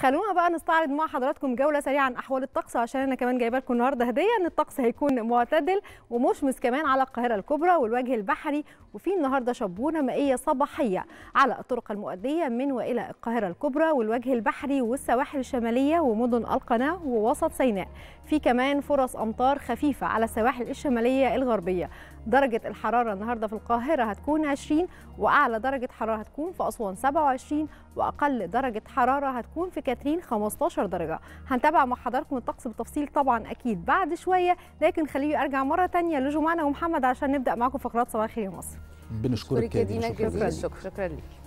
خلونا بقى نستعرض مع حضراتكم جوله سريعه عن احوال الطقس عشان انا كمان جايبه لكم النهارده هديه ان الطقس هيكون معتدل ومشمس كمان على القاهره الكبرى والوجه البحري وفي النهارده شبونه مائيه صباحيه على الطرق المؤديه من والى القاهره الكبرى والوجه البحري والسواحل الشماليه ومدن القناه ووسط سيناء في كمان فرص امطار خفيفه على السواحل الشماليه الغربيه درجة الحرارة النهاردة في القاهرة هتكون 20 وأعلى درجة حرارة هتكون في أسوان 27 وأقل درجة حرارة هتكون في كاترين 15 درجة هنتابع مع حضراتكم الطقس بالتفصيل طبعا أكيد بعد شوية لكن خليه أرجع مرة تانية لجمعنا ومحمد عشان نبدأ معكم فقرات صباح الخير يا مصر بنشكرك يا شكرا شكرا لك